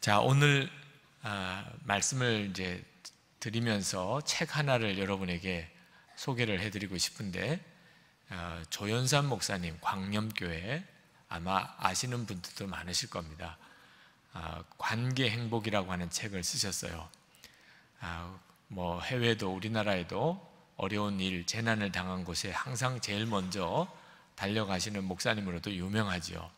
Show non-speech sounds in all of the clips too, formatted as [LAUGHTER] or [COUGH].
자, 오늘 아, 말씀을 이제 드리면서 책 하나를 여러분에게 소개를 해드리고 싶은데 어, 아, 조연산 목사님 광념교회 아마 아시는 분들도 많으실 겁니다. 아, 관계 행복이라고 하는 책을 쓰셨어요. 아, 뭐 해외도 우리나라에도 어려운 일, 재난을 당한 곳에 항상 제일 먼저 달려가시는 목사님으로도 유명하지요.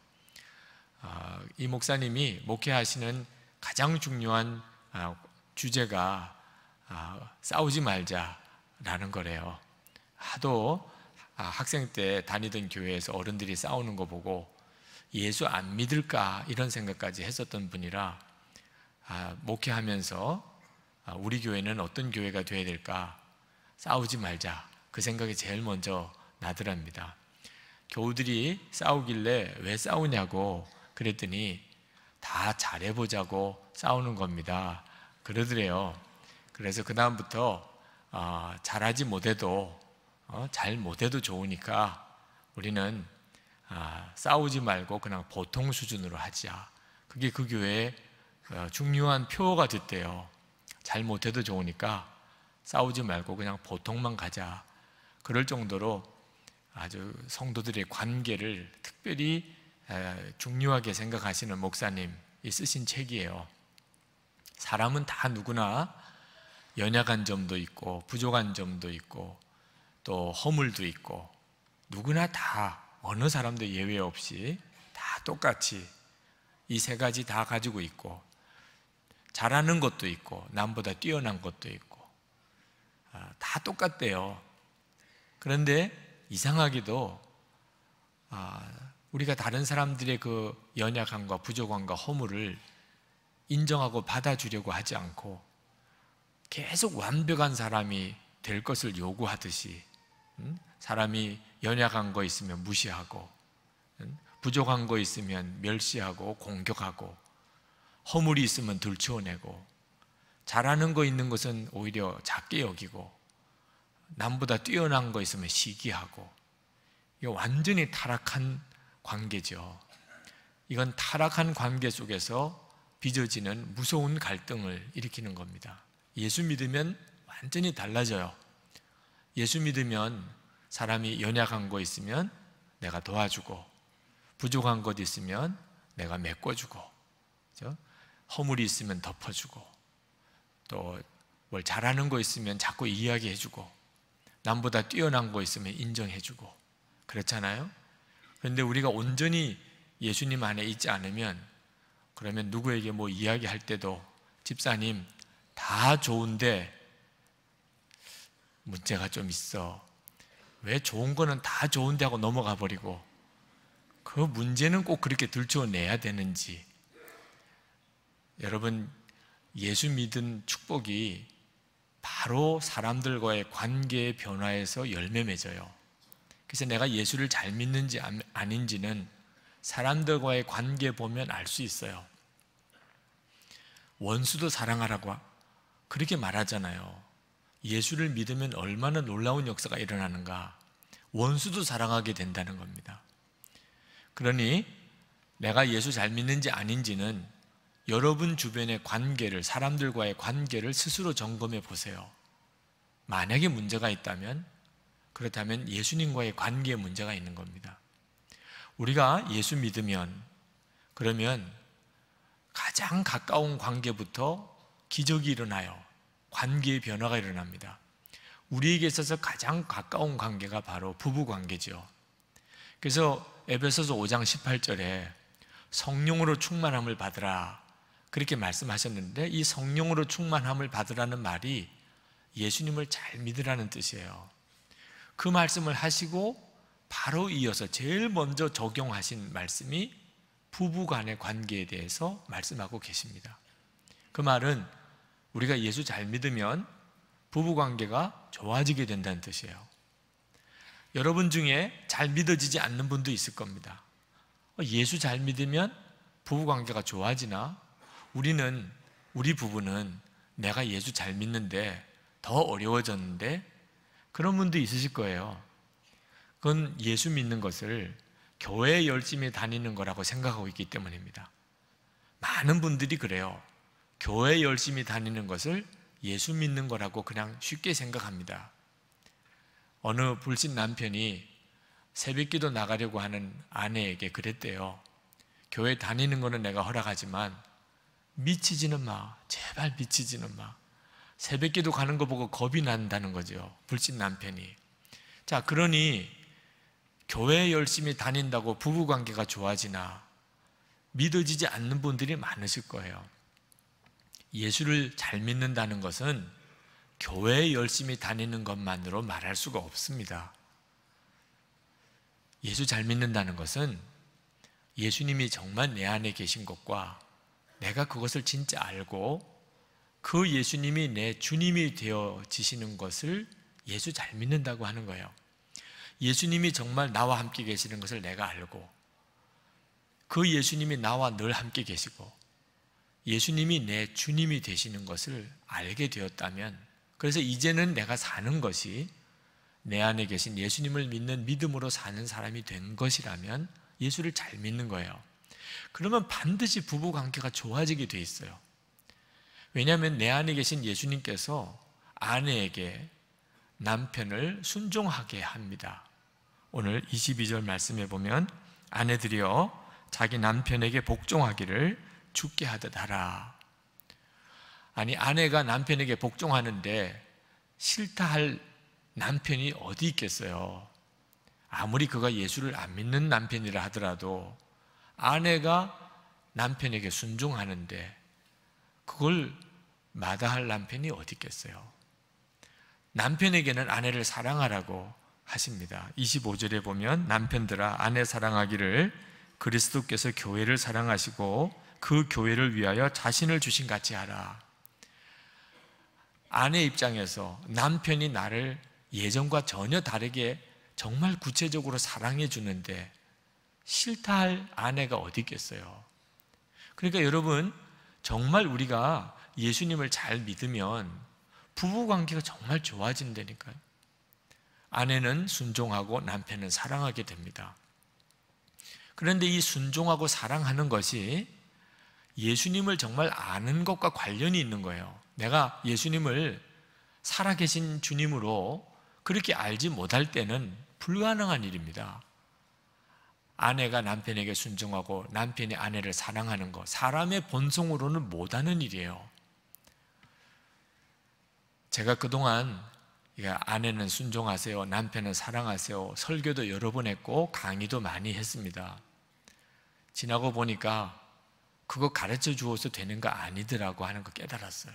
아, 이 목사님이 목회하시는 가장 중요한 아, 주제가 아, 싸우지 말자라는 거래요. 하도 아, 학생 때 다니던 교회에서 어른들이 싸우는 거 보고 예수 안 믿을까 이런 생각까지 했었던 분이라 목회하면서 우리 교회는 어떤 교회가 되야 될까 싸우지 말자 그 생각이 제일 먼저 나더랍니다. 교우들이 싸우길래 왜 싸우냐고 그랬더니 다 잘해보자고 싸우는 겁니다. 그러더래요. 그래서 그다음부터 어, 잘하지 못해도 어, 잘 못해도 좋으니까 우리는 어, 싸우지 말고 그냥 보통 수준으로 하자. 그게 그 교회의 어, 중요한 표어가 됐대요. 잘 못해도 좋으니까 싸우지 말고 그냥 보통만 가자. 그럴 정도로 아주 성도들의 관계를 특별히 중요하게 생각하시는 목사님이 쓰신 책이에요. 사람은 다 누구나 연약한 점도 있고 부족한 점도 있고 또 허물도 있고 누구나 다 어느 사람도 예외 없이 다 똑같이 이 세 가지 다 가지고 있고 잘하는 것도 있고 남보다 뛰어난 것도 있고 아, 다 똑같대요. 그런데 이상하게도 아, 우리가 다른 사람들의 그 연약함과 부족함과 허물을 인정하고 받아주려고 하지 않고 계속 완벽한 사람이 될 것을 요구하듯이 음? 사람이 연약한 거 있으면 무시하고 음? 부족한 거 있으면 멸시하고 공격하고 허물이 있으면 들추어내고 잘하는 거 있는 것은 오히려 작게 여기고 남보다 뛰어난 거 있으면 시기하고 이거 완전히 타락한 관계죠. 이건 타락한 관계 속에서 빚어지는 무서운 갈등을 일으키는 겁니다. 예수 믿으면 완전히 달라져요. 예수 믿으면 사람이 연약한 거 있으면 내가 도와주고 부족한 것 있으면 내가 메꿔주고 그렇죠? 허물이 있으면 덮어주고 또 뭘 잘하는 거 있으면 자꾸 이야기해주고 남보다 뛰어난 거 있으면 인정해주고 그렇잖아요. 그런데 우리가 온전히 예수님 안에 있지 않으면 그러면 누구에게 뭐 이야기할 때도 집사님 다 좋은데 문제가 좀 있어. 왜 좋은 거는 다 좋은데 하고 넘어가 버리고 그 문제는 꼭 그렇게 들춰내야 되는지 여러분 예수 믿은 축복이 바로 사람들과의 관계의 변화에서 열매 맺어요. 그래서 내가 예수를 잘 믿는지 아닌지는 사람들과의 관계 보면 알 수 있어요. 원수도 사랑하라고 그렇게 말하잖아요. 예수를 믿으면 얼마나 놀라운 역사가 일어나는가. 원수도 사랑하게 된다는 겁니다. 그러니 내가 예수 잘 믿는지 아닌지는 여러분 주변의 관계를, 사람들과의 관계를 스스로 점검해 보세요. 만약에 문제가 있다면 그렇다면 예수님과의 관계에 문제가 있는 겁니다. 우리가 예수 믿으면 그러면 가장 가까운 관계부터 기적이 일어나요. 관계의 변화가 일어납니다. 우리에게 있어서 가장 가까운 관계가 바로 부부 관계죠. 그래서 에베소서 5장 18절에 성령으로 충만함을 받으라 그렇게 말씀하셨는데 이 성령으로 충만함을 받으라는 말이 예수님을 잘 믿으라는 뜻이에요. 그 말씀을 하시고 바로 이어서 제일 먼저 적용하신 말씀이 부부 간의 관계에 대해서 말씀하고 계십니다. 그 말은 우리가 예수 잘 믿으면 부부 관계가 좋아지게 된다는 뜻이에요. 여러분 중에 잘 믿어지지 않는 분도 있을 겁니다. 어, 예수 잘 믿으면 부부 관계가 좋아지나? 우리는, 우리 부부는 내가 예수 잘 믿는데 더 어려워졌는데 그런 분도 있으실 거예요. 그건 예수 믿는 것을 교회 열심히 다니는 거라고 생각하고 있기 때문입니다. 많은 분들이 그래요. 교회 열심히 다니는 것을 예수 믿는 거라고 그냥 쉽게 생각합니다. 어느 불신 남편이 새벽 기도 나가려고 하는 아내에게 그랬대요. 교회 다니는 거는 내가 허락하지만 미치지는 마. 제발 미치지는 마. 새벽기도 가는 거 보고 겁이 난다는 거죠. 불신 남편이. 자, 그러니 교회 열심히 다닌다고 부부 관계가 좋아지나 믿어지지 않는 분들이 많으실 거예요. 예수를 잘 믿는다는 것은 교회 열심히 다니는 것만으로 말할 수가 없습니다. 예수 잘 믿는다는 것은 예수님이 정말 내 안에 계신 것과 내가 그것을 진짜 알고 그 예수님이 내 주님이 되어지시는 것을 예수 잘 믿는다고 하는 거예요. 예수님이 정말 나와 함께 계시는 것을 내가 알고 그 예수님이 나와 늘 함께 계시고 예수님이 내 주님이 되시는 것을 알게 되었다면 그래서 이제는 내가 사는 것이 내 안에 계신 예수님을 믿는 믿음으로 사는 사람이 된 것이라면 예수를 잘 믿는 거예요. 그러면 반드시 부부 관계가 좋아지게 돼 있어요. 왜냐하면 내 안에 계신 예수님께서 아내에게 남편을 순종하게 합니다. 오늘 22절 말씀에 보면 아내들이여 자기 남편에게 복종하기를 죽게 하듯 하라. 아니 아내가 남편에게 복종하는데 싫다 할 남편이 어디 있겠어요? 아무리 그가 예수를 안 믿는 남편이라 하더라도 아내가 남편에게 순종하는데 그걸 마다할 남편이 어디 있겠어요? 남편에게는 아내를 사랑하라고 하십니다. 25절에 보면 남편들아 아내 사랑하기를 그리스도께서 교회를 사랑하시고 그 교회를 위하여 자신을 주신 같이 하라. 아내 입장에서 남편이 나를 예전과 전혀 다르게 정말 구체적으로 사랑해 주는데 싫다 할 아내가 어디 있겠어요? 그러니까 여러분 정말 우리가 예수님을 잘 믿으면 부부 관계가 정말 좋아진다니까요. 아내는 순종하고 남편은 사랑하게 됩니다. 그런데 이 순종하고 사랑하는 것이 예수님을 정말 아는 것과 관련이 있는 거예요. 내가 예수님을 살아계신 주님으로 그렇게 알지 못할 때는 불가능한 일입니다. 아내가 남편에게 순종하고 남편이 아내를 사랑하는 거 사람의 본성으로는 못하는 일이에요. 제가 그동안 아내는 순종하세요, 남편은 사랑하세요, 설교도 여러 번 했고 강의도 많이 했습니다. 지나고 보니까 그거 가르쳐 주어서 되는 거 아니더라고 하는 거 깨달았어요.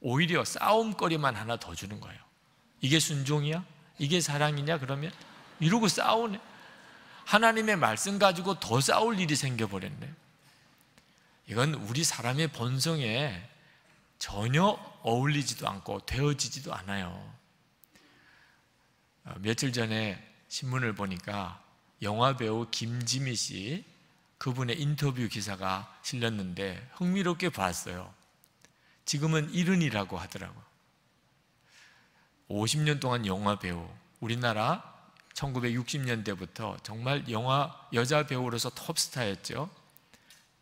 오히려 싸움거리만 하나 더 주는 거예요. 이게 순종이야? 이게 사랑이냐? 그러면 이러고 싸우네. 하나님의 말씀 가지고 더 싸울 일이 생겨버렸네. 이건 우리 사람의 본성에 전혀 어울리지도 않고 되어지지도 않아요. 어, 며칠 전에 신문을 보니까 영화 배우 김지미 씨 그분의 인터뷰 기사가 실렸는데 흥미롭게 봤어요. 지금은 일흔이라고 하더라고요. 50년 동안 영화 배우, 우리나라 1960년대부터 정말 영화 여자 배우로서 톱스타였죠.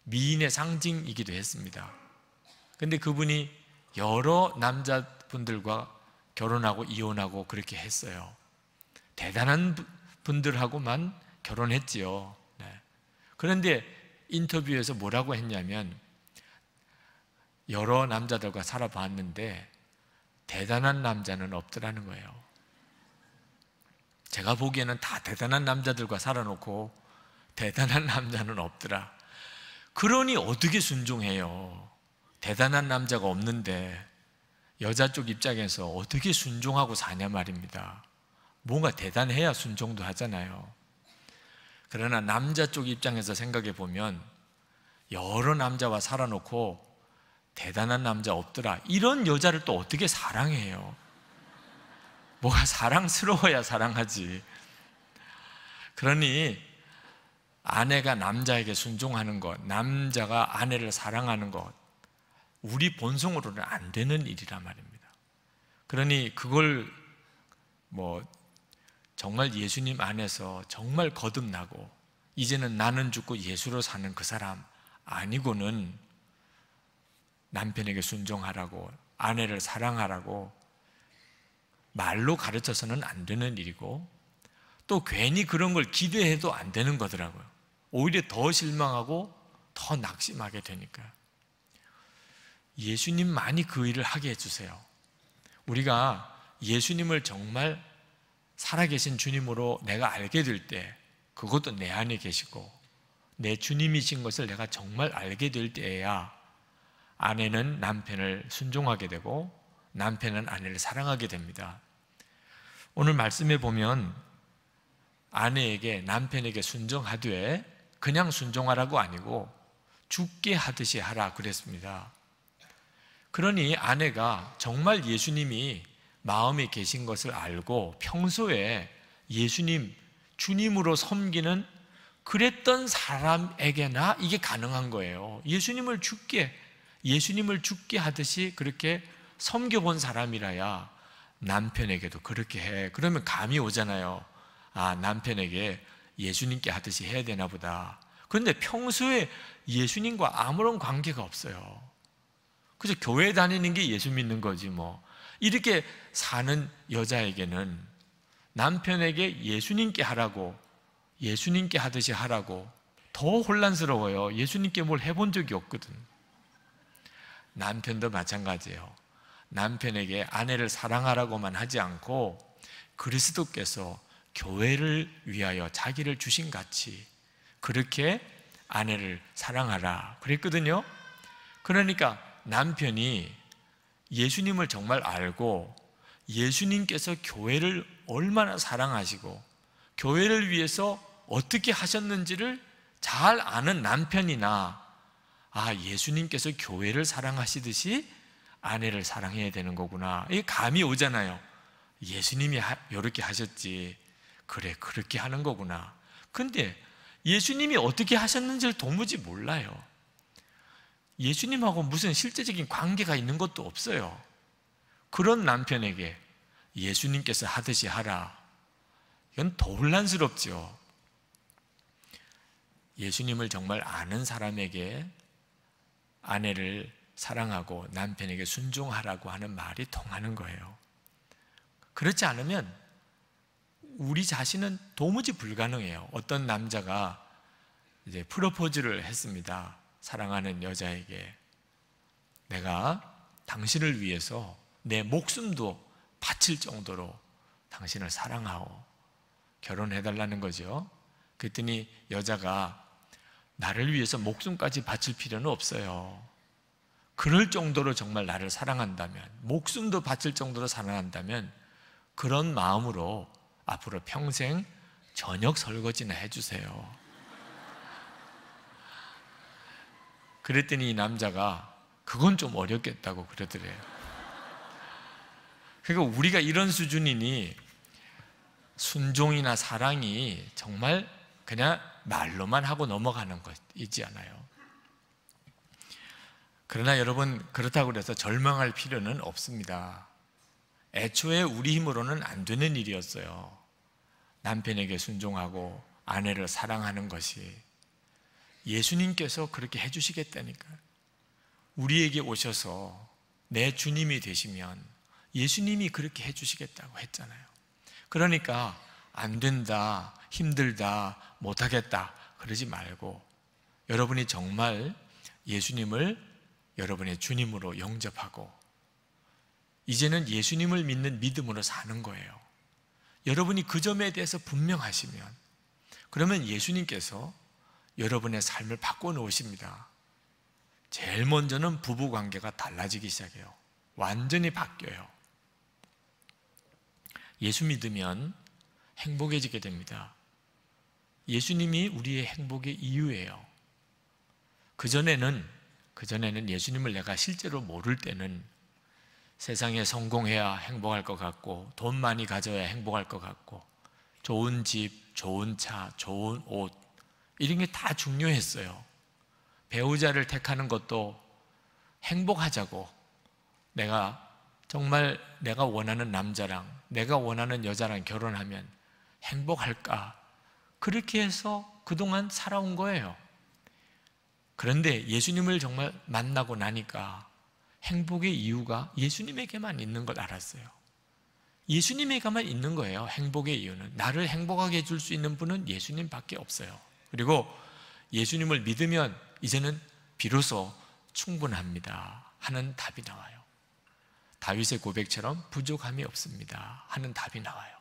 미인의 상징이기도 했습니다. 근데 그분이 여러 남자분들과 결혼하고 이혼하고 그렇게 했어요. 대단한 분들하고만 결혼했지요. 네. 그런데 인터뷰에서 뭐라고 했냐면 여러 남자들과 살아봤는데 대단한 남자는 없더라는 거예요. 제가 보기에는 다 대단한 남자들과 살아놓고 대단한 남자는 없더라. 그러니 어떻게 순종해요? 대단한 남자가 없는데 여자 쪽 입장에서 어떻게 순종하고 사냐 말입니다. 뭔가 대단해야 순종도 하잖아요. 그러나 남자 쪽 입장에서 생각해 보면 여러 남자와 살아놓고 대단한 남자 없더라. 이런 여자를 또 어떻게 사랑해요? 뭐가 사랑스러워야 사랑하지. 그러니 아내가 남자에게 순종하는 것, 남자가 아내를 사랑하는 것, 우리 본성으로는 안 되는 일이란 말입니다. 그러니 그걸 뭐 정말 예수님 안에서 정말 거듭나고 이제는 나는 죽고 예수로 사는 그 사람 아니고는 남편에게 순종하라고 아내를 사랑하라고 말로 가르쳐서는 안 되는 일이고 또 괜히 그런 걸 기대해도 안 되는 거더라고요. 오히려 더 실망하고 더 낙심하게 되니까 예수님 많이 그 일을 하게 해주세요. 우리가 예수님을 정말 살아계신 주님으로 내가 알게 될 때, 그것도 내 안에 계시고, 내 주님이신 것을 내가 정말 알게 될 때에야 아내는 남편을 순종하게 되고, 남편은 아내를 사랑하게 됩니다. 오늘 말씀에 보면 아내에게 남편에게 순종하되 그냥 순종하라고 아니고 죽게 하듯이 하라 그랬습니다. 그러니 아내가 정말 예수님이 마음에 계신 것을 알고 평소에 예수님 주님으로 섬기는 그랬던 사람에게나 이게 가능한 거예요. 예수님을 죽게 예수님을 죽게 하듯이 그렇게 섬겨본 사람이라야 남편에게도 그렇게 해. 그러면 감이 오잖아요. 아, 남편에게 예수님께 하듯이 해야 되나 보다. 그런데 평소에 예수님과 아무런 관계가 없어요. 그래서 교회 다니는 게 예수 믿는 거지 뭐. 이렇게 사는 여자에게는 남편에게 예수님께 하라고 예수님께 하듯이 하라고 더 혼란스러워요. 예수님께 뭘 해본 적이 없거든. 남편도 마찬가지예요. 남편에게 아내를 사랑하라고만 하지 않고 그리스도께서 교회를 위하여 자기를 주신 같이 그렇게 아내를 사랑하라 그랬거든요. 그러니까 남편이 예수님을 정말 알고 예수님께서 교회를 얼마나 사랑하시고 교회를 위해서 어떻게 하셨는지를 잘 아는 남편이나 아, 예수님께서 교회를 사랑하시듯이 아내를 사랑해야 되는 거구나. 이 감이 오잖아요. 예수님이 이렇게 하셨지. 그래, 그렇게 하는 거구나. 근데 예수님이 어떻게 하셨는지를 도무지 몰라요. 예수님하고 무슨 실제적인 관계가 있는 것도 없어요. 그런 남편에게 예수님께서 하듯이 하라. 이건 더 혼란스럽죠. 예수님을 정말 아는 사람에게 아내를 사랑하고 남편에게 순종하라고 하는 말이 통하는 거예요. 그렇지 않으면 우리 자신은 도무지 불가능해요. 어떤 남자가 이제 프로포즈를 했습니다. 사랑하는 여자에게 내가 당신을 위해서 내 목숨도 바칠 정도로 당신을 사랑하고 결혼해달라는 거죠. 그랬더니 여자가 나를 위해서 목숨까지 바칠 필요는 없어요. 그럴 정도로 정말 나를 사랑한다면, 목숨도 바칠 정도로 사랑한다면, 그런 마음으로 앞으로 평생 저녁 설거지나 해주세요. 그랬더니 이 남자가 그건 좀 어렵겠다고 그러더래요. 그러니까 우리가 이런 수준이니 순종이나 사랑이 정말 그냥 말로만 하고 넘어가는 것이지 않아요. 그러나 여러분 그렇다고 해서 절망할 필요는 없습니다. 애초에 우리 힘으로는 안 되는 일이었어요. 남편에게 순종하고 아내를 사랑하는 것이 예수님께서 그렇게 해주시겠다니까. 우리에게 오셔서 내 주님이 되시면 예수님이 그렇게 해주시겠다고 했잖아요. 그러니까 안 된다, 힘들다, 못하겠다 그러지 말고 여러분이 정말 예수님을 여러분의 주님으로 영접하고 이제는 예수님을 믿는 믿음으로 사는 거예요. 여러분이 그 점에 대해서 분명하시면 그러면 예수님께서 여러분의 삶을 바꿔놓으십니다. 제일 먼저는 부부 관계가 달라지기 시작해요. 완전히 바뀌어요. 예수 믿으면 행복해지게 됩니다. 예수님이 우리의 행복의 이유예요. 그전에는 그전에는 예수님을 내가 실제로 모를 때는 세상에 성공해야 행복할 것 같고, 돈 많이 가져야 행복할 것 같고, 좋은 집, 좋은 차, 좋은 옷, 이런 게 다 중요했어요. 배우자를 택하는 것도 행복하자고, 내가 정말 내가 원하는 남자랑 내가 원하는 여자랑 결혼하면 행복할까? 그렇게 해서 그동안 살아온 거예요. 그런데 예수님을 정말 만나고 나니까 행복의 이유가 예수님에게만 있는 걸 알았어요. 예수님에게만 있는 거예요. 행복의 이유는. 나를 행복하게 해줄 수 있는 분은 예수님밖에 없어요. 그리고 예수님을 믿으면 이제는 비로소 충분합니다. 하는 답이 나와요. 다윗의 고백처럼 부족함이 없습니다. 하는 답이 나와요.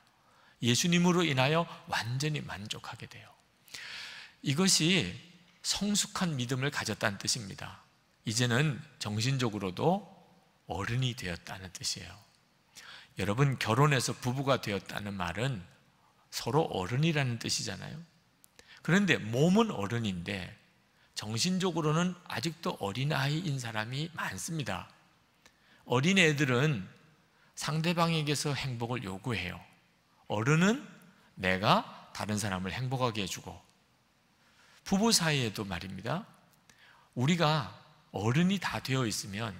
예수님으로 인하여 완전히 만족하게 돼요. 이것이 성숙한 믿음을 가졌다는 뜻입니다. 이제는 정신적으로도 어른이 되었다는 뜻이에요. 여러분, 결혼해서 부부가 되었다는 말은 서로 어른이라는 뜻이잖아요. 그런데 몸은 어른인데 정신적으로는 아직도 어린아이인 사람이 많습니다. 어린애들은 상대방에게서 행복을 요구해요. 어른은 내가 다른 사람을 행복하게 해주고 부부 사이에도 말입니다. 우리가 어른이 다 되어 있으면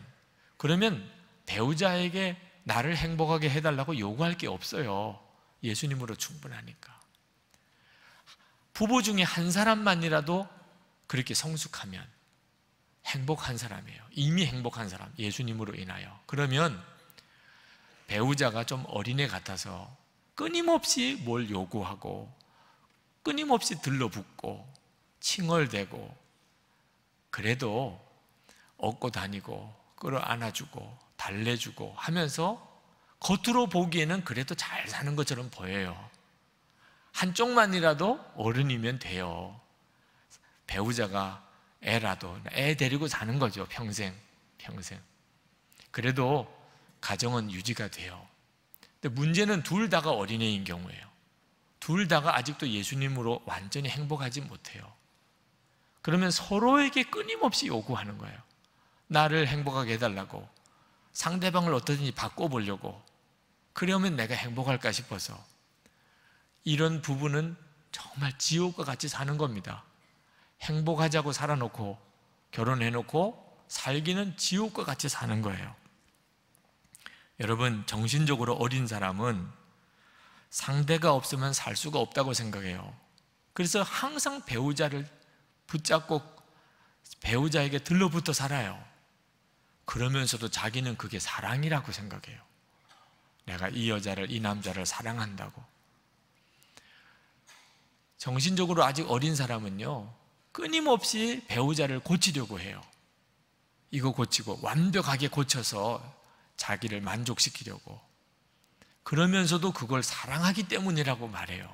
그러면 배우자에게 나를 행복하게 해달라고 요구할 게 없어요. 예수님으로 충분하니까. 부부 중에 한 사람만이라도 그렇게 성숙하면 행복한 사람이에요. 이미 행복한 사람, 예수님으로 인하여. 그러면 배우자가 좀 어린애 같아서 끊임없이 뭘 요구하고 끊임없이 들러붙고 칭얼대고 그래도 업고 다니고 끌어안아주고 달래주고 하면서 겉으로 보기에는 그래도 잘 사는 것처럼 보여요. 한쪽만이라도 어른이면 돼요. 배우자가 애라도 애 데리고 사는 거죠. 평생 평생. 그래도 가정은 유지가 돼요. 근데 문제는 둘 다가 어린애인 경우에요둘 다가 아직도 예수님으로 완전히 행복하지 못해요. 그러면 서로에게 끊임없이 요구하는 거예요. 나를 행복하게 해달라고. 상대방을 어떻든지 바꿔보려고. 그러면 내가 행복할까 싶어서. 이런 부분은 정말 지옥과 같이 사는 겁니다. 행복하자고 살아놓고, 결혼해놓고, 살기는 지옥과 같이 사는 거예요. 여러분, 정신적으로 어린 사람은 상대가 없으면 살 수가 없다고 생각해요. 그래서 항상 배우자를 붙잡고 배우자에게 들러붙어 살아요. 그러면서도 자기는 그게 사랑이라고 생각해요. 내가 이 여자를, 이 남자를 사랑한다고. 정신적으로 아직 어린 사람은요, 끊임없이 배우자를 고치려고 해요. 이거 고치고, 완벽하게 고쳐서 자기를 만족시키려고. 그러면서도 그걸 사랑하기 때문이라고 말해요.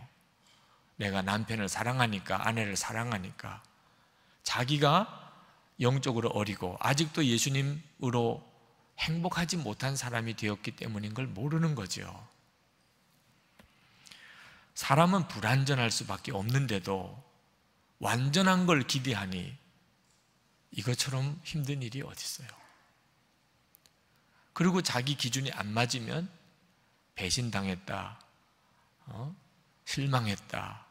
내가 남편을 사랑하니까, 아내를 사랑하니까. 자기가 영적으로 어리고 아직도 예수님으로 행복하지 못한 사람이 되었기 때문인 걸 모르는 거죠. 사람은 불완전할 수밖에 없는데도 완전한 걸 기대하니 이것처럼 힘든 일이 어디 있어요? 그리고 자기 기준이 안 맞으면 배신당했다, 어? 실망했다.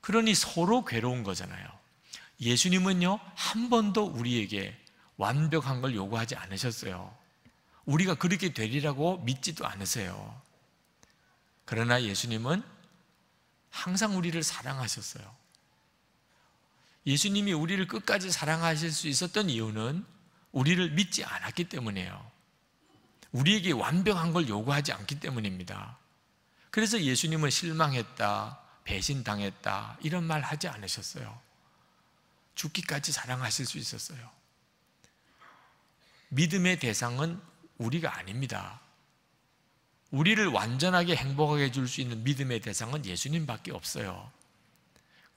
그러니 서로 괴로운 거잖아요. 예수님은요, 한 번도 우리에게 완벽한 걸 요구하지 않으셨어요. 우리가 그렇게 되리라고 믿지도 않으세요. 그러나 예수님은 항상 우리를 사랑하셨어요. 예수님이 우리를 끝까지 사랑하실 수 있었던 이유는 우리를 믿지 않았기 때문에요. 우리에게 완벽한 걸 요구하지 않기 때문입니다. 그래서 예수님은 실망했다, 배신당했다, 이런 말 하지 않으셨어요. 죽기까지 사랑하실 수 있었어요. 믿음의 대상은 우리가 아닙니다. 우리를 완전하게 행복하게 해줄 수 있는 믿음의 대상은 예수님밖에 없어요.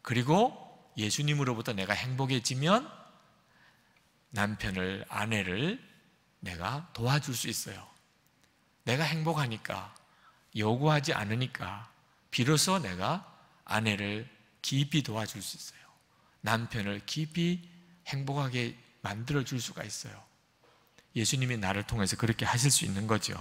그리고 예수님으로부터 내가 행복해지면 남편을, 아내를 내가 도와줄 수 있어요. 내가 행복하니까, 요구하지 않으니까, 비로소 내가 아내를 깊이 도와줄 수 있어요. 남편을 깊이 행복하게 만들어 줄 수가 있어요. 예수님이 나를 통해서 그렇게 하실 수 있는 거죠.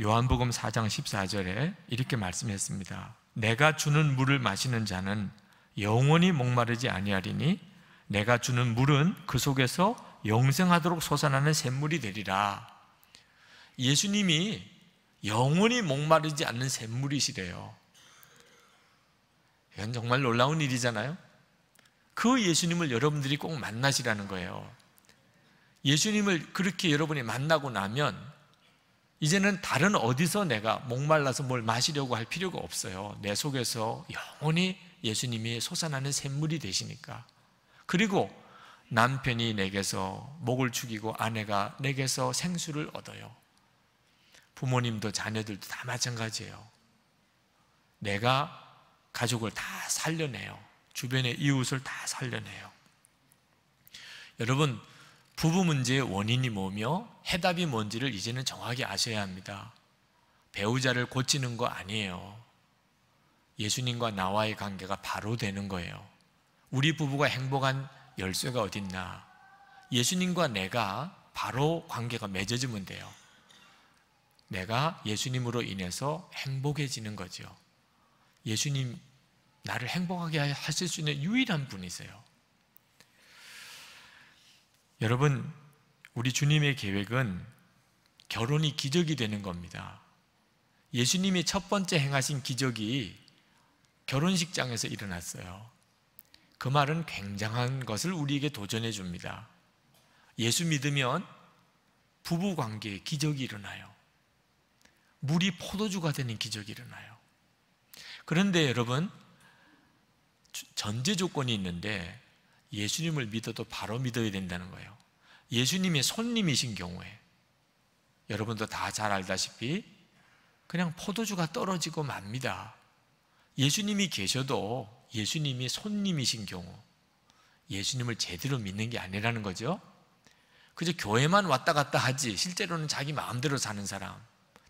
요한복음 4장 14절에 이렇게 말씀했습니다. 내가 주는 물을 마시는 자는 영원히 목마르지 아니하리니 내가 주는 물은 그 속에서 영생하도록 솟아나는 샘물이 되리라. 예수님이 영원히 목마르지 않는 샘물이시래요. 이건 정말 놀라운 일이잖아요. 그 예수님을 여러분들이 꼭 만나시라는 거예요. 예수님을 그렇게 여러분이 만나고 나면 이제는 다른 어디서 내가 목말라서 뭘 마시려고 할 필요가 없어요. 내 속에서 영원히 예수님이 솟아나는 샘물이 되시니까. 그리고 남편이 내게서 목을 죽이고 아내가 내게서 생수를 얻어요. 부모님도 자녀들도 다 마찬가지예요. 내가 가족을 다 살려내요. 주변의 이웃을 다 살려내요. 여러분, 부부 문제의 원인이 뭐며 해답이 뭔지를 이제는 정확히 아셔야 합니다. 배우자를 고치는 거 아니에요. 예수님과 나와의 관계가 바로 되는 거예요. 우리 부부가 행복한 열쇠가 어딨나? 예수님과 내가 바로 관계가 맺어지면 돼요. 내가 예수님으로 인해서 행복해지는 거죠. 예수님 나를 행복하게 하실 수 있는 유일한 분이세요. 여러분, 우리 주님의 계획은 결혼이 기적이 되는 겁니다. 예수님이 첫 번째 행하신 기적이 결혼식장에서 일어났어요. 그 말은 굉장한 것을 우리에게 도전해 줍니다. 예수 믿으면 부부 관계에 기적이 일어나요. 물이 포도주가 되는 기적이 일어나요. 그런데 여러분 전제 조건이 있는데 예수님을 믿어도 바로 믿어야 된다는 거예요. 예수님이 손님이신 경우에 여러분도 다 잘 알다시피 그냥 포도주가 떨어지고 맙니다. 예수님이 계셔도 예수님이 손님이신 경우 예수님을 제대로 믿는 게 아니라는 거죠. 그저 교회만 왔다 갔다 하지 실제로는 자기 마음대로 사는 사람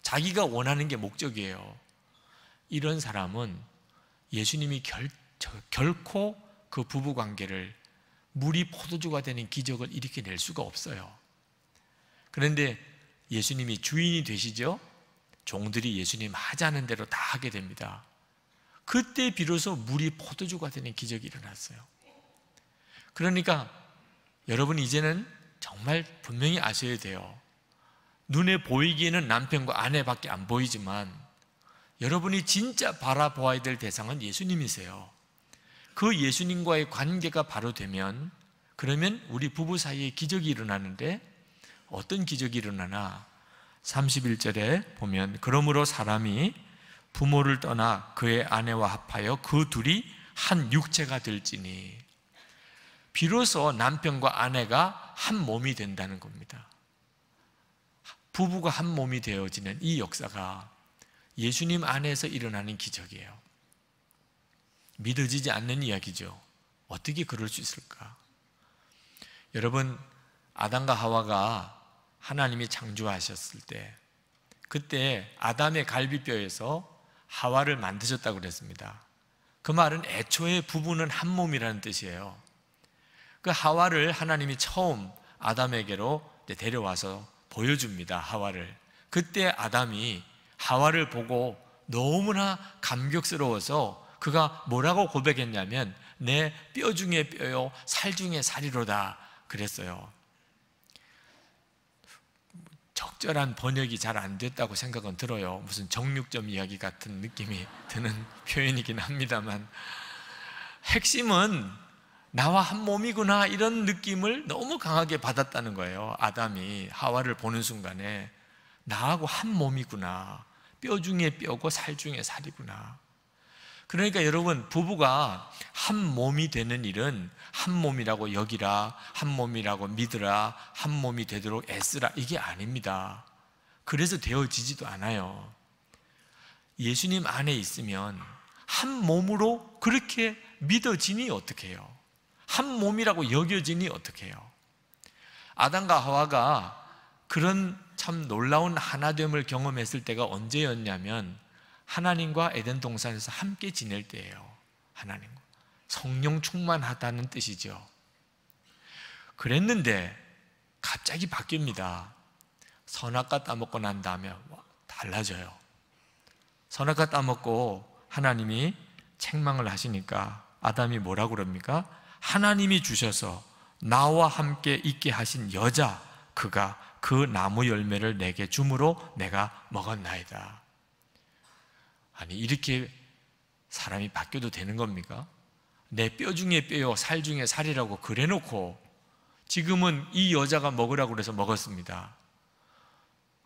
자기가 원하는 게 목적이에요. 이런 사람은 예수님이 결, 결코 그 부부 관계를 물이 포도주가 되는 기적을 일으켜낼 수가 없어요. 그런데 예수님이 주인이 되시죠? 종들이 예수님 하자는 대로 다 하게 됩니다. 그때 비로소 물이 포도주가 되는 기적이 일어났어요. 그러니까 여러분 이제는 정말 분명히 아셔야 돼요. 눈에 보이기에는 남편과 아내밖에 안 보이지만 여러분이 진짜 바라보아야 될 대상은 예수님이세요. 그 예수님과의 관계가 바로 되면 그러면 우리 부부 사이에 기적이 일어나는데 어떤 기적이 일어나나 31절에 보면 그러므로 사람이 부모를 떠나 그의 아내와 합하여 그 둘이 한 육체가 될지니 비로소 남편과 아내가 한 몸이 된다는 겁니다. 부부가 한 몸이 되어지는 이 역사가 예수님 안에서 일어나는 기적이에요. 믿어지지 않는 이야기죠. 어떻게 그럴 수 있을까? 여러분, 아담과 하와가 하나님이 창조하셨을 때, 그때 아담의 갈비뼈에서 하와를 만드셨다고 그랬습니다. 그 말은 애초에 부부는 한 몸이라는 뜻이에요. 그 하와를 하나님이 처음 아담에게로 데려와서 보여줍니다. 하와를. 그때 아담이 하와를 보고 너무나 감격스러워서 그가 뭐라고 고백했냐면 내 뼈 중에 뼈요 살 중에 살이로다 그랬어요. 적절한 번역이 잘 안 됐다고 생각은 들어요. 무슨 정육점 이야기 같은 느낌이 드는 [LAUGHS] 표현이긴 합니다만 핵심은 나와 한 몸이구나 이런 느낌을 너무 강하게 받았다는 거예요. 아담이 하와를 보는 순간에 나하고 한 몸이구나. 뼈 중에 뼈고 살 중에 살이구나. 그러니까 여러분, 부부가 한 몸이 되는 일은 한 몸이라고 여기라, 한 몸이라고 믿으라, 한 몸이 되도록 애쓰라. 이게 아닙니다. 그래서 되어지지도 않아요. 예수님 안에 있으면 한 몸으로 그렇게 믿어지니 어떡 해요? 한 몸이라고 여겨지니 어떡 해요? 아담과 하와가 그런 참 놀라운 하나됨을 경험했을 때가 언제였냐면 하나님과 에덴 동산에서 함께 지낼 때예요. 하나님과 성령 충만하다는 뜻이죠. 그랬는데 갑자기 바뀝니다. 선악과 따먹고 난 다음에 달라져요. 선악과 따먹고 하나님이 책망을 하시니까 아담이 뭐라 그럽니까? 하나님이 주셔서 나와 함께 있게 하신 여자 그가 그 나무 열매를 내게 주므로 내가 먹었나이다. 아니 이렇게 사람이 바뀌어도 되는 겁니까? 내 뼈 중에 뼈요 살 중에 살이라고 그래놓고 지금은 이 여자가 먹으라고 그서 먹었습니다.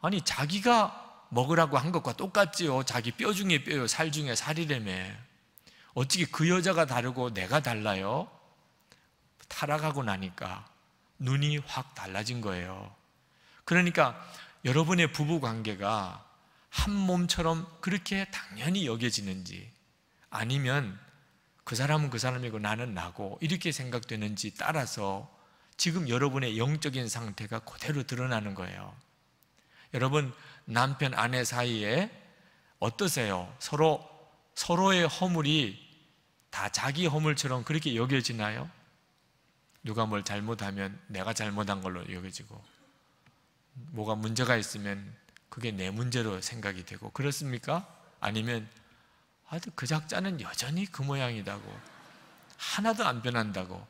아니 자기가 먹으라고 한 것과 똑같지요. 자기 뼈 중에 뼈요 살 중에 살이라며 어떻게 그 여자가 다르고 내가 달라요? 타락하고 나니까 눈이 확 달라진 거예요. 그러니까 여러분의 부부 관계가 한 몸처럼 그렇게 당연히 여겨지는지 아니면 그 사람은 그 사람이고 나는 나고 이렇게 생각되는지 따라서 지금 여러분의 영적인 상태가 그대로 드러나는 거예요. 여러분 남편 아내 사이에 어떠세요? 서로 서로의 허물이 다 자기 허물처럼 그렇게 여겨지나요? 누가 뭘 잘못하면 내가 잘못한 걸로 여겨지고 뭐가 문제가 있으면 그게 내 문제로 생각이 되고 그렇습니까? 아니면 그 작자는 여전히 그 모양이다고 하나도 안 변한다고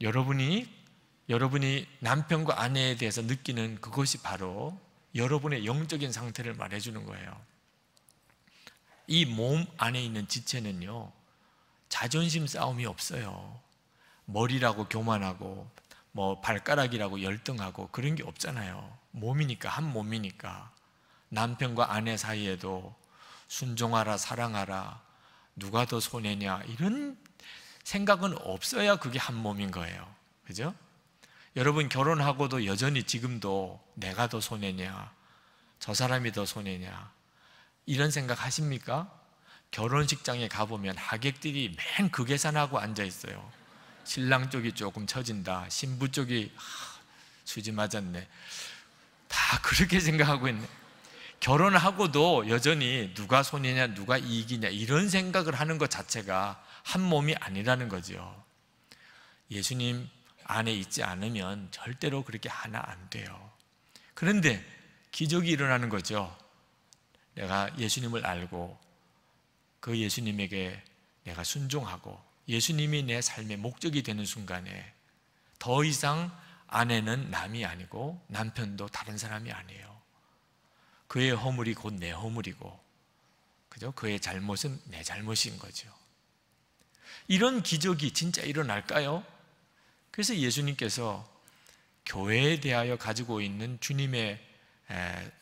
여러분이 여러분이 남편과 아내에 대해서 느끼는 그것이 바로 여러분의 영적인 상태를 말해주는 거예요. 이 몸 안에 있는 지체는요, 자존심 싸움이 없어요. 머리라고 교만하고, 뭐 발가락이라고 열등하고 그런 게 없잖아요. 몸이니까 한 몸이니까 남편과 아내 사이에도 순종하라 사랑하라 누가 더 손해냐 이런 생각은 없어야 그게 한 몸인 거예요. 그죠? 여러분 결혼하고도 여전히 지금도 내가 더 손해냐 저 사람이 더 손해냐 이런 생각 하십니까? 결혼식장에 가보면 하객들이 맨 그 계산하고 앉아 있어요. 신랑 쪽이 조금 처진다. 신부 쪽이 아, 수지 맞았네. 다 [LAUGHS] 그렇게 생각하고 있네. 결혼하고도 여전히 누가 손이냐 누가 이익이냐 이런 생각을 하는 것 자체가 한 몸이 아니라는 거죠. 예수님 안에 있지 않으면 절대로 그렇게 하나 안 돼요. 그런데 기적이 일어나는 거죠. 내가 예수님을 알고 그 예수님에게 내가 순종하고 예수님이 내 삶의 목적이 되는 순간에 더 이상 아내는 남이 아니고 남편도 다른 사람이 아니에요. 그의 허물이 곧 내 허물이고, 그죠? 그의 잘못은 내 잘못인 거죠. 이런 기적이 진짜 일어날까요? 그래서 예수님께서 교회에 대하여 가지고 있는 주님의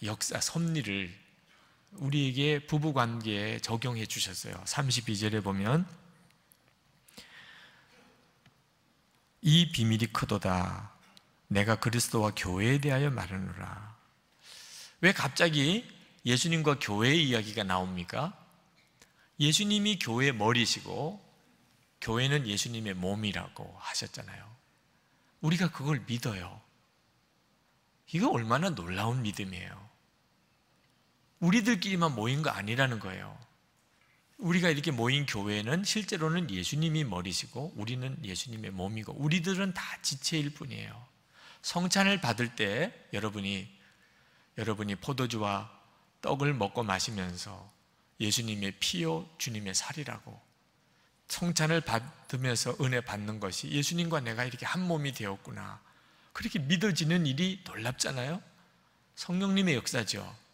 역사, 섭리를 우리에게 부부 관계에 적용해 주셨어요. 32절에 보면 이 비밀이 크도다. 내가 그리스도와 교회에 대하여 말하노라. 왜 갑자기 예수님과 교회의 이야기가 나옵니까? 예수님이 교회의 머리시고 교회는 예수님의 몸이라고 하셨잖아요. 우리가 그걸 믿어요. 이거 얼마나 놀라운 믿음이에요. 우리들끼리만 모인 거 아니라는 거예요. 우리가 이렇게 모인 교회는 실제로는 예수님이 머리시고 우리는 예수님의 몸이고 우리들은 다 지체일 뿐이에요. 성찬을 받을 때 여러분이 여러분이 포도주와 떡을 먹고 마시면서 예수님의 피요 주님의 살이라고 성찬을 받으면서 은혜 받는 것이 예수님과 내가 이렇게 한 몸이 되었구나. 그렇게 믿어지는 일이 놀랍잖아요. 성령님의 역사죠.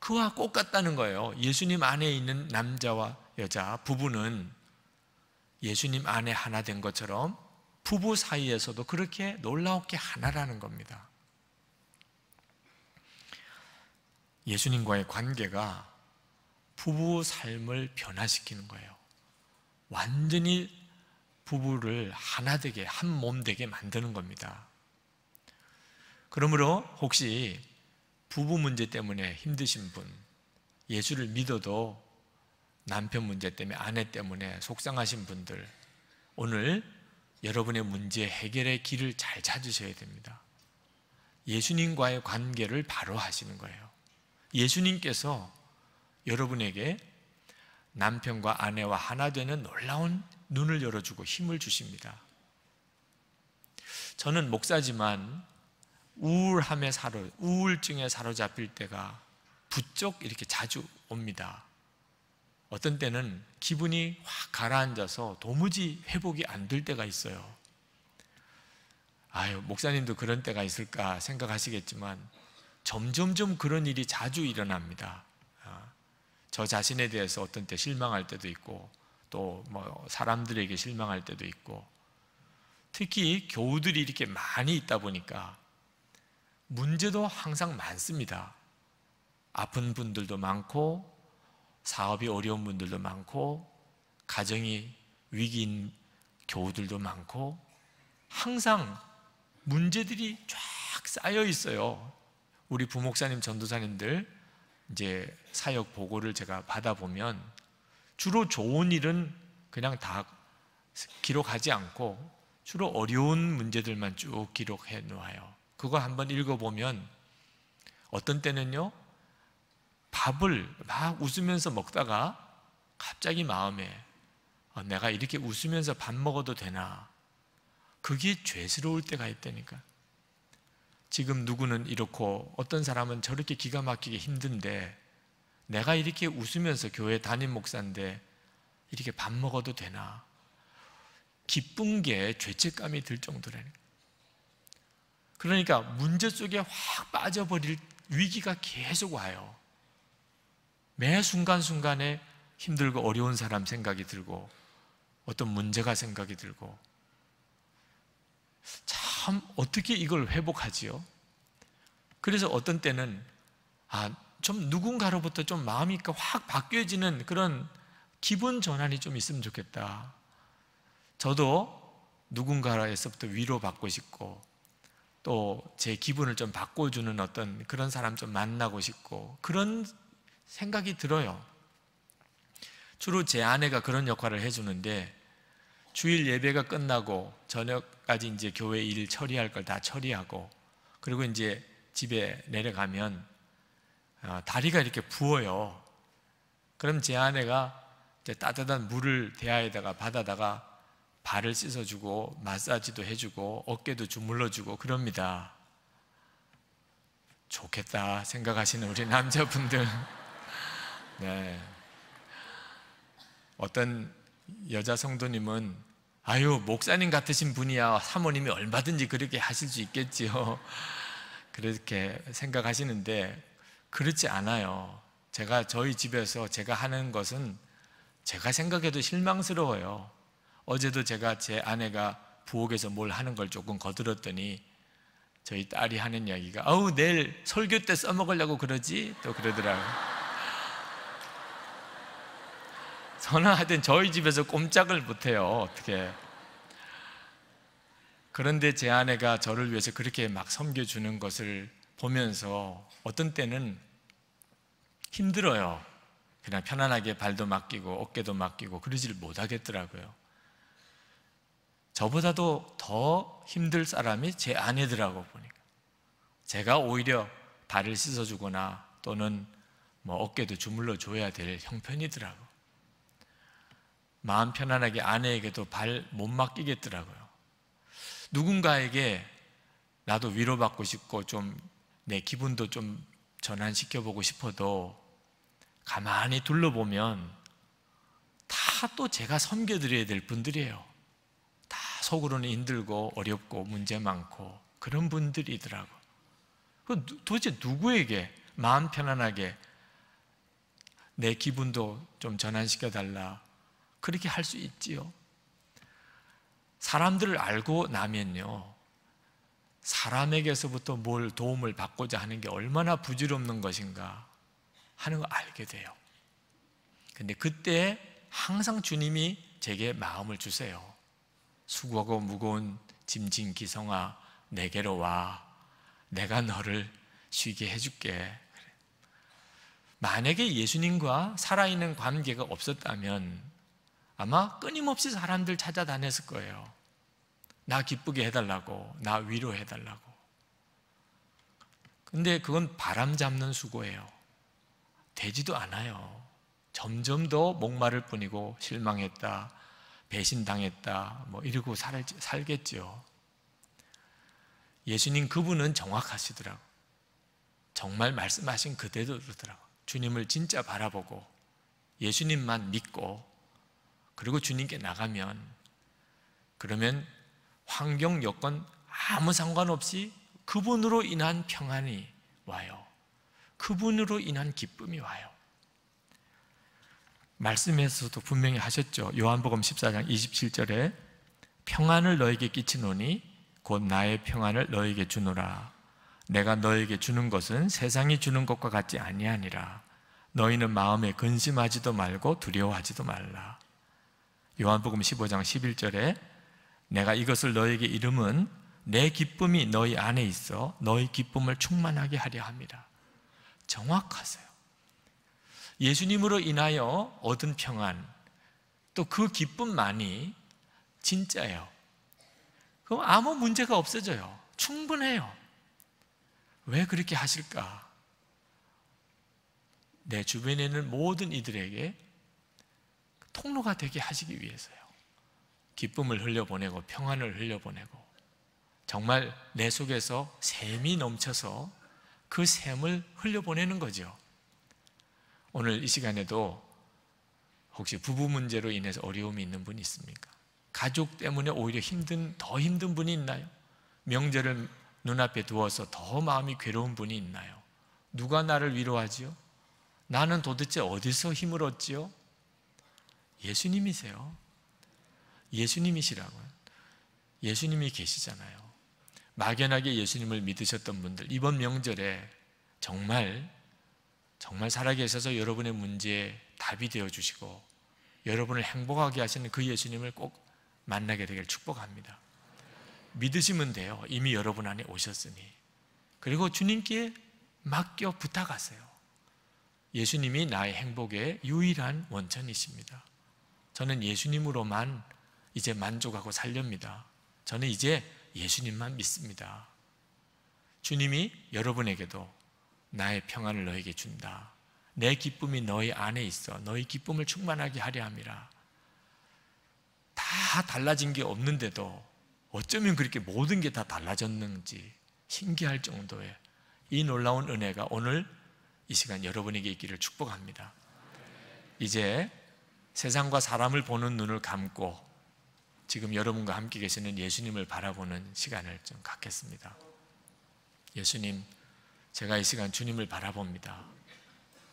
그와 똑같다는 거예요. 예수님 안에 있는 남자와 여자, 부부는 예수님 안에 하나 된 것처럼 부부 사이에서도 그렇게 놀라웠게 하나라는 겁니다. 예수님과의 관계가 부부 삶을 변화시키는 거예요. 완전히 부부를 하나 되게, 한 몸 되게 만드는 겁니다. 그러므로 혹시 부부 문제 때문에 힘드신 분, 예수를 믿어도 남편 문제 때문에 아내 때문에 속상하신 분들, 오늘 여러분의 문제 해결의 길을 잘 찾으셔야 됩니다. 예수님과의 관계를 바로 하시는 거예요. 예수님께서 여러분에게 남편과 아내와 하나 되는 놀라운 눈을 열어주고 힘을 주십니다. 저는 목사지만 우울함에 사로 우울증에 사로잡힐 때가 부쩍 이렇게 자주 옵니다. 어떤 때는 기분이 확 가라앉아서 도무지 회복이 안 될 때가 있어요. 아유, 목사님도 그런 때가 있을까 생각하시겠지만 점점점 그런 일이 자주 일어납니다. 아, 저 자신에 대해서 어떤 때 실망할 때도 있고 또 뭐 사람들에게 실망할 때도 있고 특히 교우들이 이렇게 많이 있다 보니까 문제도 항상 많습니다. 아픈 분들도 많고, 사업이 어려운 분들도 많고, 가정이 위기인 교우들도 많고, 항상 문제들이 쫙 쌓여 있어요. 우리 부목사님, 전도사님들, 이제 사역 보고를 제가 받아보면 주로 좋은 일은 그냥 다 기록하지 않고 주로 어려운 문제들만 쭉 기록해 놓아요. 그거 한번 읽어보면 어떤 때는요, 밥을 막 웃으면서 먹다가 갑자기 마음에 어, 내가 이렇게 웃으면서 밥 먹어도 되나? 그게 죄스러울 때가 있다니까. 지금 누구는 이렇고 어떤 사람은 저렇게 기가 막히게 힘든데 내가 이렇게 웃으면서 교회 담임 목사인데 이렇게 밥 먹어도 되나? 기쁜 게 죄책감이 들 정도라니까. 그러니까 문제 속에 확 빠져버릴 위기가 계속 와요. 매 순간순간에 힘들고 어려운 사람 생각이 들고 어떤 문제가 생각이 들고 참 어떻게 이걸 회복하지요? 그래서 어떤 때는 아, 좀 누군가로부터 좀 마음이 그 확 바뀌어지는 그런 기분 전환이 좀 있으면 좋겠다. 저도 누군가에서부터 위로받고 싶고 또제 기분을 좀 바꿔주는 어떤 그런 사람 좀 만나고 싶고 그런 생각이 들어요. 주로 제 아내가 그런 역할을 해주는데 주일 예배가 끝나고 저녁까지 이제 교회 일 처리할 걸 다 처리하고 그리고 이제 집에 내려가면 아, 다리가 이렇게 부어요. 그럼 제 아내가 따뜻한 물을 대야에다가 받아다가 발을 씻어주고 마사지도 해주고 어깨도 주물러주고 그럽니다. 좋겠다 생각하시는 우리 [LAUGHS] 남자분들. 네. 어떤 여자 성도님은 아유 목사님 같으신 분이야 사모님이 얼마든지 그렇게 하실 수 있겠지요. [LAUGHS] 그렇게 생각하시는데 그렇지 않아요. 제가 저희 집에서 제가 하는 것은 제가 생각해도 실망스러워요. 어제도 제가 제 아내가 부엌에서 뭘 하는 걸 조금 거들었더니 저희 딸이 하는 이야기가 어우 내일 설교 때 써먹으려고 그러지 또 그러더라고. 저는 하여튼 저희 집에서 꼼짝을 못해요 어떻게. 그런데 제 아내가 저를 위해서 그렇게 막 섬겨주는 것을 보면서 어떤 때는 힘들어요. 그냥 편안하게 발도 맡기고 어깨도 맡기고 그러질 못하겠더라고요. 저보다도 더 힘들 사람이 제 아내더라고 보니까 제가 오히려 발을 씻어주거나 또는 뭐 어깨도 주물러 줘야 될 형편이더라고. 마음 편안하게 아내에게도 발 못 맡기겠더라고요. 누군가에게 나도 위로받고 싶고 좀 내 기분도 좀 전환시켜보고 싶어도 가만히 둘러보면 다 또 제가 섬겨드려야 될 분들이에요. 속으로는 힘들고 어렵고 문제 많고 그런 분들이더라고. 그 도대체 누구에게 마음 편안하게 내 기분도 좀 전환시켜 달라. 그렇게 할 수 있지요. 사람들을 알고 나면요. 사람에게서부터 뭘 도움을 받고자 하는 게 얼마나 부질없는 것인가 하는 걸 알게 돼요. 근데 그때 항상 주님이 제게 마음을 주세요. 수고하고 무거운 짐진 기성아 내게로 와 내가 너를 쉬게 해줄게 만약에 예수님과 살아있는 관계가 없었다면 아마 끊임없이 사람들 찾아다녔을 거예요 나 기쁘게 해달라고 나 위로해달라고 근데 그건 바람 잡는 수고예요 되지도 않아요 점점 더 목마를 뿐이고 실망했다 배신당했다, 뭐 이러고 살, 살겠죠. 예수님 그분은 정확하시더라고. 정말 말씀하신 그대로더라고. 주님을 진짜 바라보고 예수님만 믿고 그리고 주님께 나가면 그러면 환경 여건 아무 상관없이 그분으로 인한 평안이 와요. 그분으로 인한 기쁨이 와요. 말씀에서도 분명히 하셨죠. 요한복음 14장 27절에 평안을 너에게 끼치노니 곧 나의 평안을 너에게 주노라. 내가 너에게 주는 것은 세상이 주는 것과 같지 아니하니라. 너희는 마음에 근심하지도 말고 두려워하지도 말라. 요한복음 15장 11절에 내가 이것을 너에게 이름은 내 기쁨이 너희 안에 있어 너희 기쁨을 충만하게 하려 합니다. 정확하세요. 예수님으로 인하여 얻은 평안, 또 그 기쁨만이 진짜예요. 그럼 아무 문제가 없어져요. 충분해요. 왜 그렇게 하실까? 내 주변에 있는 모든 이들에게 통로가 되게 하시기 위해서요. 기쁨을 흘려보내고 평안을 흘려보내고 정말 내 속에서 샘이 넘쳐서 그 샘을 흘려보내는 거죠. 오늘 이 시간에도 혹시 부부 문제로 인해서 어려움이 있는 분이 있습니까? 가족 때문에 오히려 힘든, 더 힘든 분이 있나요? 명절을 눈앞에 두어서 더 마음이 괴로운 분이 있나요? 누가 나를 위로하지요? 나는 도대체 어디서 힘을 얻지요? 예수님이세요. 예수님이시라고요. 예수님이 계시잖아요. 막연하게 예수님을 믿으셨던 분들, 이번 명절에 정말 정말 살아계셔서 여러분의 문제에 답이 되어 주시고 여러분을 행복하게 하시는 그 예수님을 꼭 만나게 되길 축복합니다. 믿으시면 돼요. 이미 여러분 안에 오셨으니. 그리고 주님께 맡겨 부탁하세요. 예수님이 나의 행복의 유일한 원천이십니다. 저는 예수님으로만 이제 만족하고 살렵니다. 저는 이제 예수님만 믿습니다. 주님이 여러분에게도 나의 평안을 너에게 준다. 내 기쁨이 너희 안에 있어. 너희 기쁨을 충만하게 하려 함이라. 다 달라진 게 없는데도 어쩌면 그렇게 모든 게 다 달라졌는지 신기할 정도의 이 놀라운 은혜가 오늘 이 시간 여러분에게 있기를 축복합니다. 이제 세상과 사람을 보는 눈을 감고 지금 여러분과 함께 계시는 예수님을 바라보는 시간을 좀 갖겠습니다. 예수님, 제가 이 시간 주님을 바라봅니다.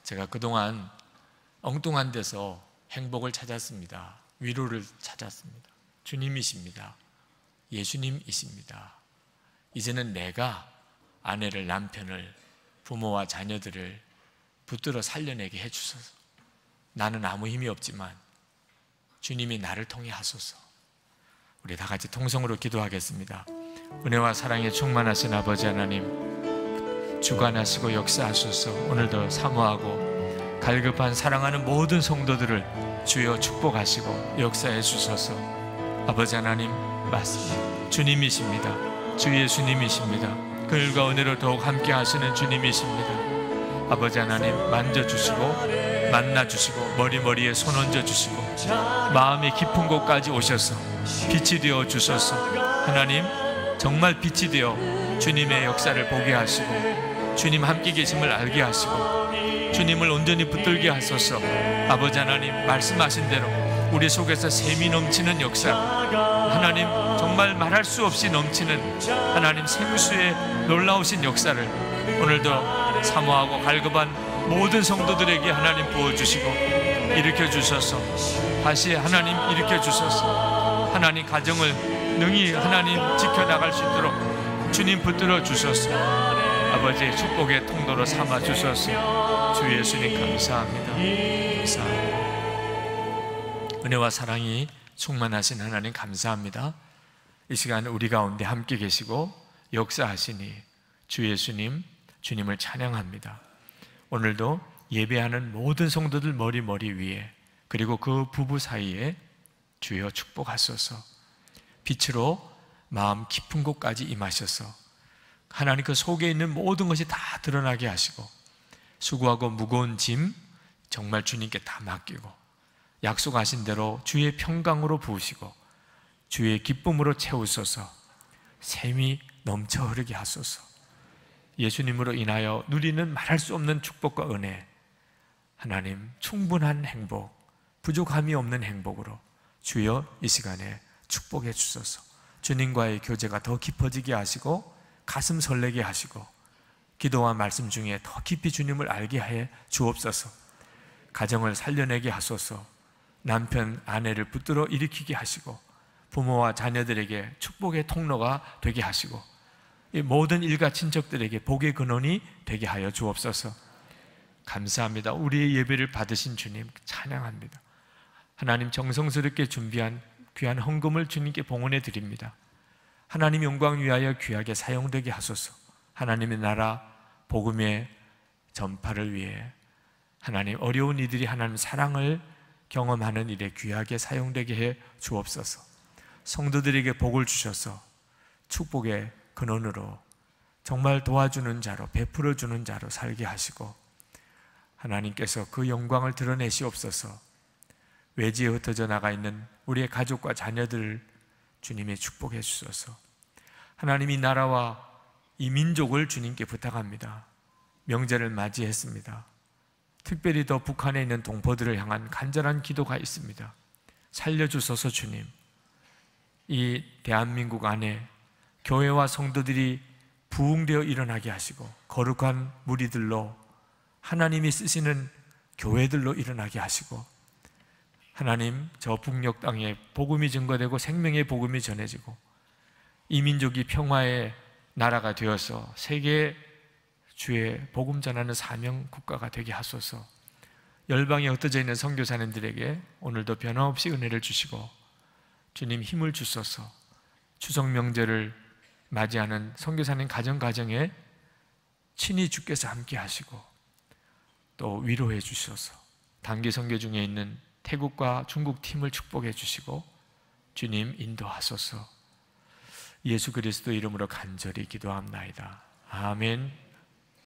제가 그동안 엉뚱한 데서 행복을 찾았습니다. 위로를 찾았습니다. 주님이십니다. 예수님이십니다. 이제는 내가 아내를, 남편을, 부모와 자녀들을 붙들어 살려내게 해주소서. 나는 아무 힘이 없지만 주님이 나를 통해 하소서. 우리 다 같이 통성으로 기도하겠습니다. 은혜와 사랑에 충만하신 아버지 하나님. 주관하시고 역사하소서 오늘도 사모하고 갈급한 사랑하는 모든 성도들을 주여 축복하시고 역사해 주소서 아버지 하나님 맞습니다 주님이십니다 주 예수님이십니다 그일과 은혜로 더욱 함께 하시는 주님이십니다 아버지 하나님 만져주시고 만나주시고 머리머리에 손 얹어주시고 마음의 깊은 곳까지 오셔서 빛이 되어 주소서 하나님 정말 빛이 되어 주님의 역사를 보게 하시고 주님 함께 계심을 알게 하시고 주님을 온전히 붙들게 하소서 아버지 하나님 말씀하신 대로 우리 속에서 샘이 넘치는 역사 하나님 정말 말할 수 없이 넘치는 하나님 생수의 놀라우신 역사를 오늘도 사모하고 갈급한 모든 성도들에게 하나님 부어주시고 일으켜 주셔서 다시 하나님 일으켜 주셔서 하나님 가정을 능히 하나님 지켜나갈 수 있도록 주님 붙들어 주셔서 아버지 의 축복의 통로로 삼아 주셔서 주 예수님 감사합니다. 감사합니다. 은혜와 사랑이 충만하신 하나님 감사합니다. 이 시간 우리 가운데 함께 계시고 역사하시니 주 예수님 주님을 찬양합니다. 오늘도 예배하는 모든 성도들 머리 머리 위에 그리고 그 부부 사이에 주여 축복하소서 빛으로 마음 깊은 곳까지 임하셔서 하나님 그 속에 있는 모든 것이 다 드러나게 하시고 수고하고 무거운 짐 정말 주님께 다 맡기고 약속하신 대로 주의 평강으로 부으시고 주의 기쁨으로 채우소서 샘이 넘쳐 흐르게 하소서 예수님으로 인하여 누리는 말할 수 없는 축복과 은혜 하나님 충분한 행복 부족함이 없는 행복으로 주여 이 시간에 축복해 주소서 주님과의 교제가 더 깊어지게 하시고 가슴 설레게 하시고 기도와 말씀 중에 더 깊이 주님을 알게 하여 주옵소서. 가정을 살려내게 하소서. 남편, 아내를 붙들어 일으키게 하시고 부모와 자녀들에게 축복의 통로가 되게 하시고 이 모든 일가 친척들에게 복의 근원이 되게 하여 주옵소서. 감사합니다. 우리의 예배를 받으신 주님 찬양합니다. 하나님 정성스럽게 준비한 귀한 헌금을 주님께 봉헌해 드립니다. 하나님 영광 위하여 귀하게 사용되게 하소서. 하나님의 나라 복음의 전파를 위해 하나님 어려운 이들이 하나님 사랑을 경험하는 일에 귀하게 사용되게 해 주옵소서. 성도들에게 복을 주셔서 축복의 근원으로 정말 도와주는 자로 베풀어 주는 자로 살게 하시고 하나님께서 그 영광을 드러내시옵소서. 외지에 흩어져 나가 있는 우리의 가족과 자녀들을 주님의 축복해 주소서. 하나님이 나라와 이 민족을 주님께 부탁합니다. 명절을 맞이했습니다. 특별히 더 북한에 있는 동포들을 향한 간절한 기도가 있습니다. 살려주소서 주님. 이 대한민국 안에 교회와 성도들이 부흥되어 일어나게 하시고 거룩한 무리들로 하나님이 쓰시는 교회들로 일어나게 하시고 하나님 저 북녘 땅에 복음이 증거되고 생명의 복음이 전해지고 이 민족이 평화의 나라가 되어서 세계 주의 복음 전하는 사명 국가가 되게 하소서. 열방에 흩어져 있는 선교사님들에게 오늘도 변함없이 은혜를 주시고 주님 힘을 주소서. 추석 명절을 맞이하는 선교사님 가정 가정에 친히 주께서 함께 하시고 또 위로해 주셔서 단기 선교 중에 있는 태국과 중국 팀을 축복해 주시고 주님 인도하소서 예수 그리스도 이름으로 간절히 기도합나이다. 아멘.